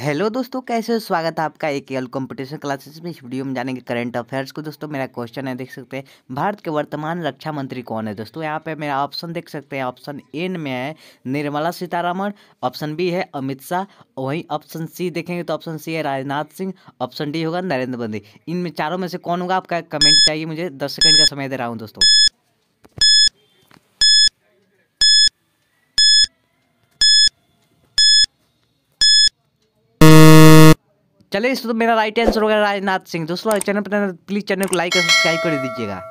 hello दोस्तों कैसे हो स्वागत है आपका ए के एल कॉम्पिटिशन क्लासेस में इस वीडियो में जानेंगे करंट अफेयर्स को दोस्तों मेरा क्वेश्चन है देख सकते हैं भारत के वर्तमान रक्षा मंत्री कौन है दोस्तों यहाँ पे मेरा ऑप्शन देख सकते हैं ऑप्शन एन में है निर्मला सीतारामन ऑप्शन बी है अमित शाह वहीं ऑप्शन सी देखेंगे तो ऑप्शन सी है राजनाथ सिंह ऑप्शन डी होगा नरेंद्र मोदी इनमें चारों में से कौन होगा आपका कमेंट चाहिए मुझे दस सेकेंड का समय दे रहा हूँ दोस्तों चले इस तो मेरा राइट आंसर होगा राजनाथ सिंह दोस्तों चैनल पर प्लीज़ चैनल को लाइक और सब्सक्राइब कर दीजिएगा